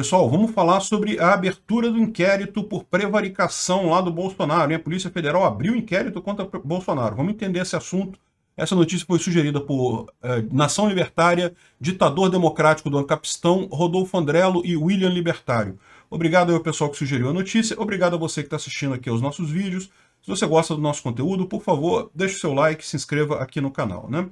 Pessoal, vamos falar sobre a abertura do inquérito por prevaricação lá do Bolsonaro. A Polícia Federal abriu o inquérito contra Bolsonaro. Vamos entender esse assunto. Essa notícia foi sugerida por eh, Nação Libertária, ditador democrático do Ancapistão, Rodolfo Andrello e William Libertário. Obrigado ao pessoal que sugeriu a notícia, obrigado a você que está assistindo aqui aos nossos vídeos. Se você gosta do nosso conteúdo, por favor, deixe o seu like, se inscreva aqui no canal. Né?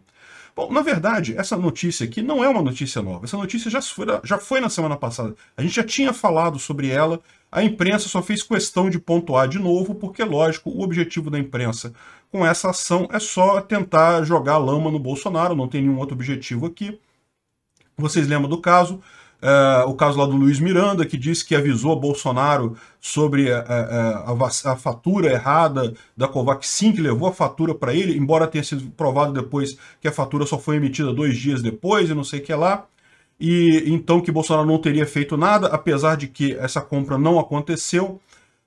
Bom, na verdade, essa notícia aqui não é uma notícia nova. Essa notícia já foi, já foi na semana passada. A gente já tinha falado sobre ela. A imprensa só fez questão de pontuar de novo, porque, lógico, o objetivo da imprensa com essa ação é só tentar jogar lama no Bolsonaro, não tem nenhum outro objetivo aqui. Vocês lembram do caso Uh, o caso lá do Luiz Miranda, que disse que avisou a Bolsonaro sobre é, é, a, a, a, a fatura errada da Covaxin, que levou a fatura para ele, embora tenha sido provado depois que a fatura só foi emitida dois dias depois e não sei o que lá. E então que Bolsonaro não teria feito nada, apesar de que essa compra não aconteceu.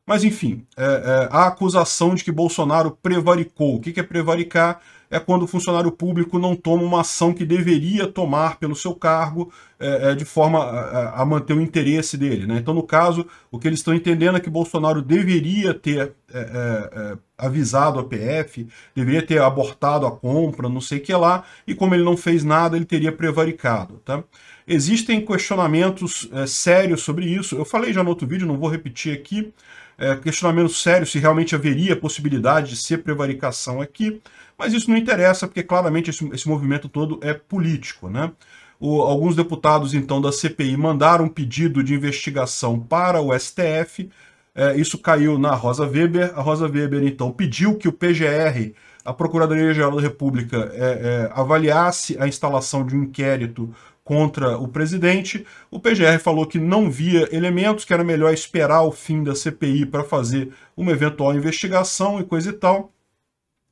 Mas enfim, é, é, a acusação de que Bolsonaro prevaricou. O que, que é prevaricar? é quando o funcionário público não toma uma ação que deveria tomar pelo seu cargo é, é de forma a, a, manter o interesse dele. Né? Então, no caso, o que eles estão entendendo é que Bolsonaro deveria ter é, é, é avisado a PF, deveria ter abortado a compra, não sei o que lá, e como ele não fez nada, ele teria prevaricado. Tá? Existem questionamentos é, sérios sobre isso. Eu falei já no outro vídeo, não vou repetir aqui, é, questionamento sério se realmente haveria possibilidade de ser prevaricação aqui, mas isso não interessa, porque claramente esse, esse movimento todo é político. Né? O, alguns deputados, então, da CPI mandaram um pedido de investigação para o STF, é, isso caiu na Rosa Weber. A Rosa Weber, então, pediu que o PGR, a Procuradoria-Geral da República, é, é, avaliasse a instalação de um inquérito contra o presidente. O PGR falou que não via elementos, que era melhor esperar o fim da CPI para fazer uma eventual investigação e coisa e tal.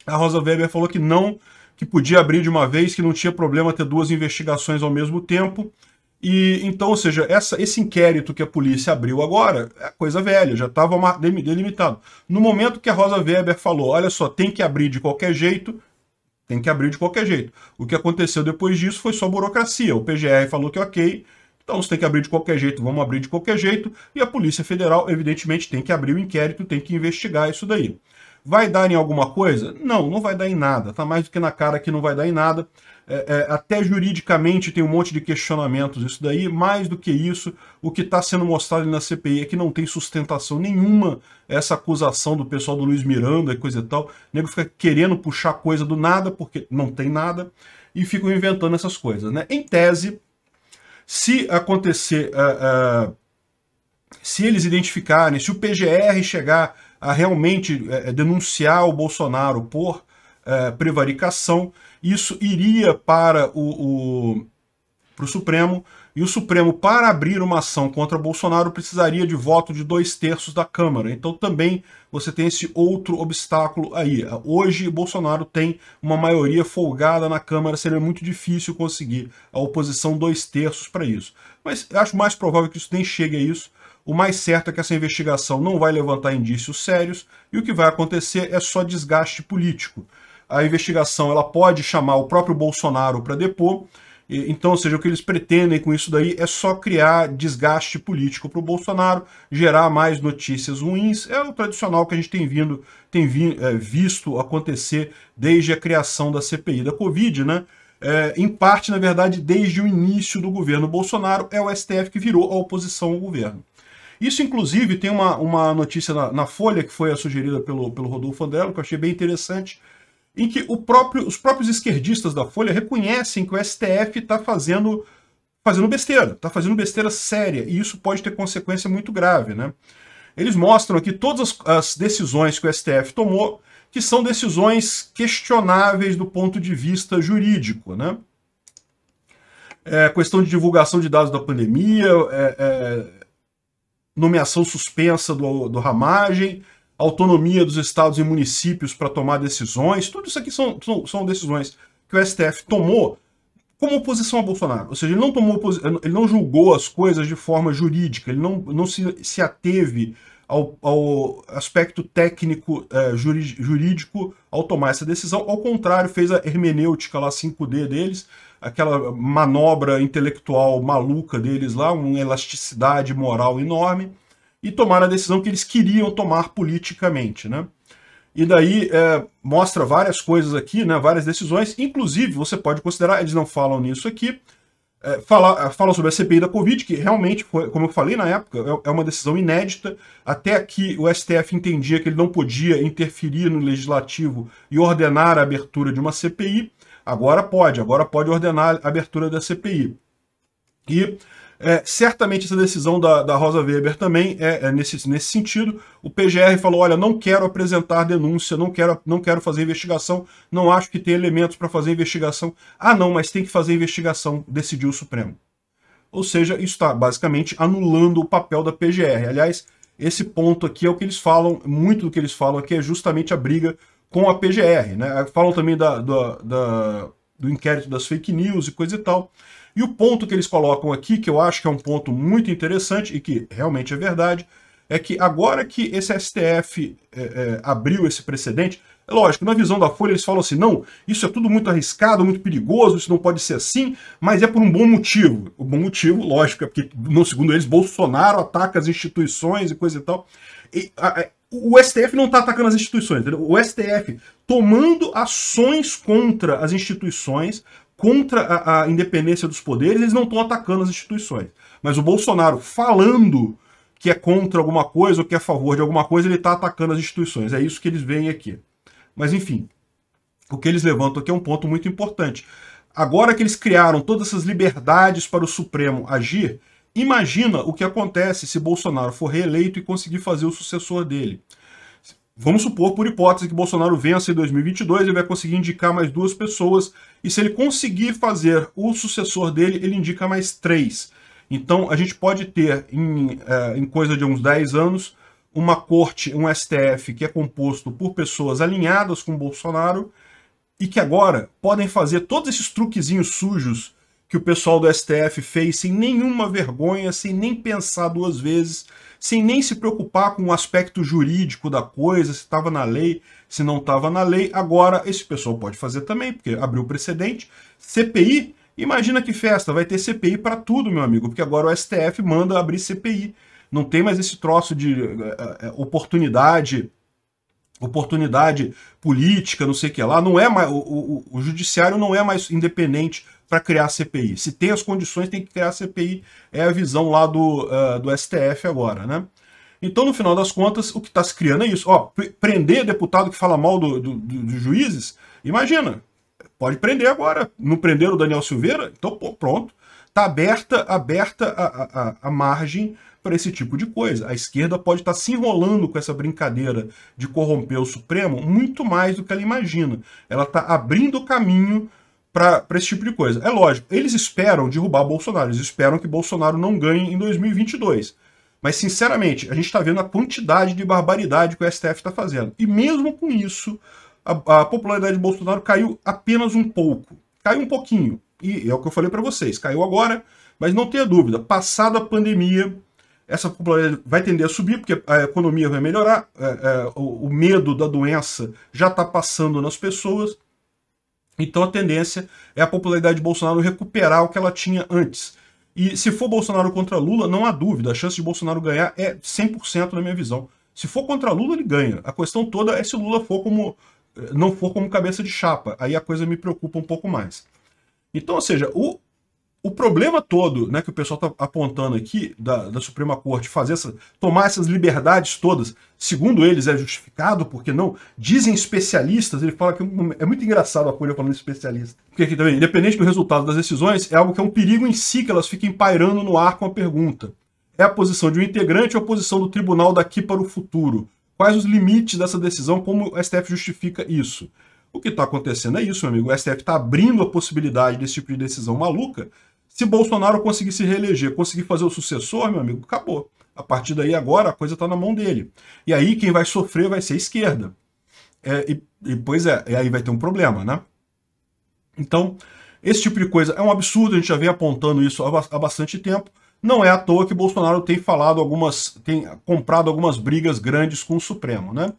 A Rosa Weber falou que não, que podia abrir de uma vez, que não tinha problema ter duas investigações ao mesmo tempo. E então, ou seja, essa, esse inquérito que a polícia abriu agora é coisa velha, já estava delimitado. No momento que a Rosa Weber falou, olha só, tem que abrir de qualquer jeito, tem que abrir de qualquer jeito. O que aconteceu depois disso foi só burocracia. O PGR falou que ok, então você tem que abrir de qualquer jeito, vamos abrir de qualquer jeito, e a Polícia Federal, evidentemente, tem que abrir o inquérito, tem que investigar isso daí. Vai dar em alguma coisa? Não, não vai dar em nada. Tá mais do que na cara que não vai dar em nada. É, é, até juridicamente tem um monte de questionamentos isso daí. Mais do que isso, o que está sendo mostrado na CPI é que não tem sustentação nenhuma essa acusação do pessoal do Luiz Miranda e coisa e tal. O nego fica querendo puxar coisa do nada, porque não tem nada, e ficam inventando essas coisas. Né? Em tese, se acontecer... Uh, uh, se eles identificarem, se o PGR chegar a realmente é, é, denunciar o Bolsonaro por é, prevaricação, isso iria para o, o Supremo, e o Supremo, para abrir uma ação contra Bolsonaro, precisaria de voto de dois terços da Câmara. Então também você tem esse outro obstáculo aí. Hoje, Bolsonaro tem uma maioria folgada na Câmara, seria muito difícil conseguir a oposição dois terços para isso. Mas acho mais provável que isso nem chegue a isso, o mais certo é que essa investigação não vai levantar indícios sérios e o que vai acontecer é só desgaste político. A investigação ela pode chamar o próprio Bolsonaro para depor, então, ou seja, o que eles pretendem com isso daí é só criar desgaste político para o Bolsonaro, gerar mais notícias ruins. É o tradicional que a gente tem vindo, tem vi, é, visto acontecer desde a criação da CPI da Covid, né? É, em parte, na verdade, desde o início do governo Bolsonaro, é o STF que virou a oposição ao governo. Isso, inclusive, tem uma, uma notícia na, na Folha que foi sugerida pelo, pelo Rodolfo Andelo, que eu achei bem interessante, em que próprio, os próprios esquerdistas da Folha reconhecem que o STF está fazendo, fazendo besteira, está fazendo besteira séria, e isso pode ter consequência muito grave. Né? Eles mostram aqui todas as, as decisões que o STF tomou, que são decisões questionáveis do ponto de vista jurídico. Né? É, questão de divulgação de dados da pandemia, é, é, nomeação suspensa do, do Ramagem, autonomia dos estados e municípios para tomar decisões, tudo isso aqui são, são, são, decisões que o STF tomou como oposição a Bolsonaro. Ou seja, ele não, tomou ele não julgou as coisas de forma jurídica, ele não, não se, se ateve ao, ao aspecto técnico eh, jurídico ao tomar essa decisão, ao contrário, fez a hermenêutica lá 5D deles, aquela manobra intelectual maluca deles lá, uma elasticidade moral enorme, e tomaram a decisão que eles queriam tomar politicamente, né? E daí é, mostra várias coisas aqui, né, várias decisões, inclusive você pode considerar, eles não falam nisso aqui, é, fala, fala sobre a CPI da Covid, que realmente, foi, como eu falei na época, é, é uma decisão inédita. Até aqui o STF entendia que ele não podia interferir no legislativo e ordenar a abertura de uma CPI. Agora pode, agora pode ordenar a abertura da CPI. E é, certamente essa decisão da, da Rosa Weber também é, é, nesse, nesse sentido. O PGR falou: olha, não quero apresentar denúncia, não quero, não quero fazer investigação, não acho que tem elementos para fazer investigação. Ah, não, mas tem que fazer investigação, decidiu o Supremo. Ou seja, isso está basicamente anulando o papel da PGR. Aliás, esse ponto aqui é o que eles falam, muito do que eles falam aqui é justamente a briga com a PGR. Né? Falam também da, da, da, do inquérito das fake news e coisa e tal. E o ponto que eles colocam aqui, que eu acho que é um ponto muito interessante e que realmente é verdade, é que agora que esse STF é, é, abriu esse precedente, é lógico, na visão da Folha eles falam assim, não, isso é tudo muito arriscado, muito perigoso, isso não pode ser assim, mas é por um bom motivo. O bom motivo, lógico, é porque, segundo eles, Bolsonaro ataca as instituições e coisa e tal. E, a, o STF não está atacando as instituições, entendeu? O STF tomando ações contra as instituições, contra a, a independência dos poderes, eles não estão atacando as instituições. Mas o Bolsonaro falando que é contra alguma coisa ou que é a favor de alguma coisa, ele está atacando as instituições. É isso que eles veem aqui. Mas enfim, o que eles levantam aqui é um ponto muito importante. Agora que eles criaram todas essas liberdades para o Supremo agir, Imagina o que acontece se Bolsonaro for reeleito e conseguir fazer o sucessor dele. Vamos supor, por hipótese, que Bolsonaro vença em 2022, ele vai conseguir indicar mais duas pessoas, e se ele conseguir fazer o sucessor dele, ele indica mais três. Então, a gente pode ter, em, eh, em coisa de uns 10 anos, uma corte, um STF que é composto por pessoas alinhadas com Bolsonaro e que agora podem fazer todos esses truquezinhos sujos que o pessoal do STF fez sem nenhuma vergonha, sem nem pensar duas vezes, sem nem se preocupar com o aspecto jurídico da coisa, se estava na lei, se não estava na lei. Agora, esse pessoal pode fazer também, porque abriu precedente. CPI, imagina que festa, vai ter CPI para tudo, meu amigo, porque agora o STF manda abrir CPI. Não tem mais esse troço de eh, eh, eh, oportunidade oportunidade política, não sei o que lá, não é mais, o, o, o judiciário não é mais independente para criar a CPI. Se tem as condições, tem que criar a CPI. É a visão lá do, uh, do STF agora, né? Então, no final das contas, o que está se criando é isso. Ó, prender deputado que fala mal do, do, do, dos juízes, imagina, pode prender agora. Não prenderam o Daniel Silveira? Então, pô, pronto. Está aberta, aberta a, a, a margem para esse tipo de coisa. A esquerda pode estar tá se enrolando com essa brincadeira de corromper o Supremo muito mais do que ela imagina. Ela está abrindo o caminho para esse tipo de coisa. É lógico, eles esperam derrubar Bolsonaro, eles esperam que Bolsonaro não ganhe em 2022. Mas, sinceramente, a gente está vendo a quantidade de barbaridade que o STF está fazendo. E mesmo com isso, a, a, popularidade de Bolsonaro caiu apenas um pouco. Caiu um pouquinho. E é o que eu falei para vocês, caiu agora, mas não tenha dúvida, passada a pandemia, essa popularidade vai tender a subir, porque a economia vai melhorar, é, é, o, o medo da doença já está passando nas pessoas, então a tendência é a popularidade de Bolsonaro recuperar o que ela tinha antes. E se for Bolsonaro contra Lula, não há dúvida, a chance de Bolsonaro ganhar é 100% na minha visão. Se for contra Lula, ele ganha. A questão toda é se Lula for como eh, não for como cabeça de chapa. Aí a coisa me preocupa um pouco mais. Então, ou seja, o, o problema todo né, que o pessoal está apontando aqui da, da, Suprema Corte fazer essa, tomar essas liberdades todas, segundo eles, é justificado, porque não dizem especialistas, ele fala que é muito engraçado a Folha falando especialista. Porque aqui também, independente do resultado das decisões, é algo que é um perigo em si que elas fiquem pairando no ar com a pergunta. É a posição de um integrante ou a posição do tribunal daqui para o futuro? Quais os limites dessa decisão? Como o STF justifica isso? O que está acontecendo é isso, meu amigo. O STF está abrindo a possibilidade desse tipo de decisão maluca se Bolsonaro conseguir se reeleger, conseguir fazer o sucessor, meu amigo, acabou. A partir daí agora a coisa está na mão dele. E aí quem vai sofrer vai ser a esquerda. É, e, e, pois é, e aí vai ter um problema, né? Então, esse tipo de coisa é um absurdo, a gente já vem apontando isso há, há bastante tempo. Não é à toa que Bolsonaro tem falado algumas, tem comprado algumas brigas grandes com o Supremo, né?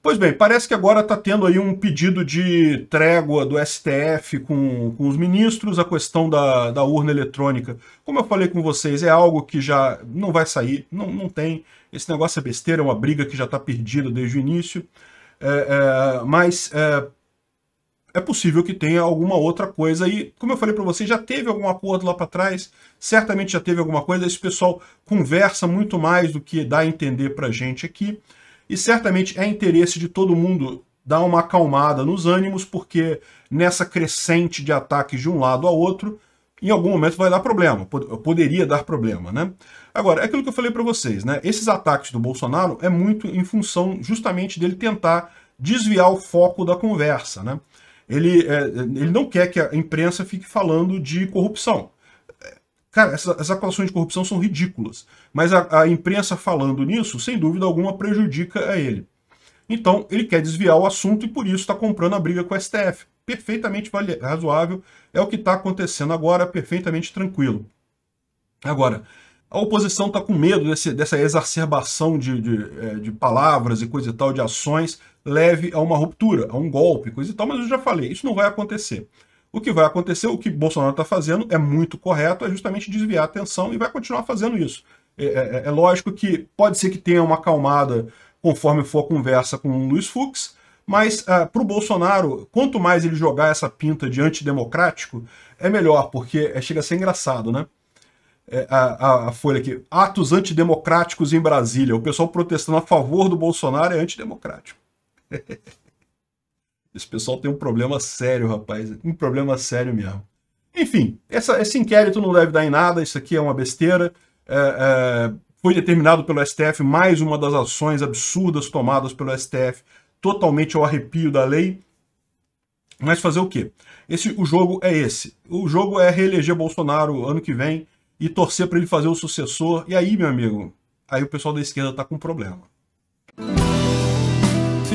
Pois bem, parece que agora está tendo aí um pedido de trégua do STF com, com os ministros, a questão da, da urna eletrônica. Como eu falei com vocês, é algo que já não vai sair, não, não tem. Esse negócio é besteira, é uma briga que já está perdida desde o início. É, é, mas é, é possível que tenha alguma outra coisa. E, como eu falei para vocês, já teve algum acordo lá para trás, certamente já teve alguma coisa. Esse pessoal conversa muito mais do que dá a entender para gente aqui. E certamente é interesse de todo mundo dar uma acalmada nos ânimos, porque nessa crescente de ataques de um lado ao outro, em algum momento vai dar problema, poderia dar problema, né? Agora, é aquilo que eu falei para vocês, né? Esses ataques do Bolsonaro é muito em função justamente dele tentar desviar o foco da conversa, né? Ele, é, ele não quer que a imprensa fique falando de corrupção. Cara, essas acusações de corrupção são ridículas. Mas a, a imprensa falando nisso, sem dúvida alguma, prejudica a ele. Então, ele quer desviar o assunto e por isso está comprando a briga com o STF. Perfeitamente razoável, é o que está acontecendo agora, perfeitamente tranquilo. Agora, a oposição está com medo desse, dessa exacerbação de, de, é, de, palavras e coisa e tal, de ações, leve a uma ruptura, a um golpe, coisa e tal, mas eu já falei, isso não vai acontecer. O que vai acontecer, o que Bolsonaro está fazendo é muito correto, é justamente desviar a atenção e vai continuar fazendo isso. É, é, é, é, lógico que pode ser que tenha uma acalmada conforme for a conversa com o Luiz Fux, mas uh, ah, para o Bolsonaro, quanto mais ele jogar essa pinta de antidemocrático, é melhor, porque é, chega a ser engraçado, né? É, a, a, folha aqui, atos antidemocráticos em Brasília. O pessoal protestando a favor do Bolsonaro é antidemocrático. Esse pessoal tem um problema sério, rapaz. Um problema sério mesmo. Enfim, essa, esse inquérito não deve dar em nada, isso aqui é uma besteira. É, é, foi determinado pelo STF mais uma das ações absurdas tomadas pelo STF, totalmente ao arrepio da lei. Mas fazer o quê? Esse, o jogo é esse. O jogo é reeleger Bolsonaro ano que vem e torcer para ele fazer o sucessor. E aí, meu amigo, aí o pessoal da esquerda está com problema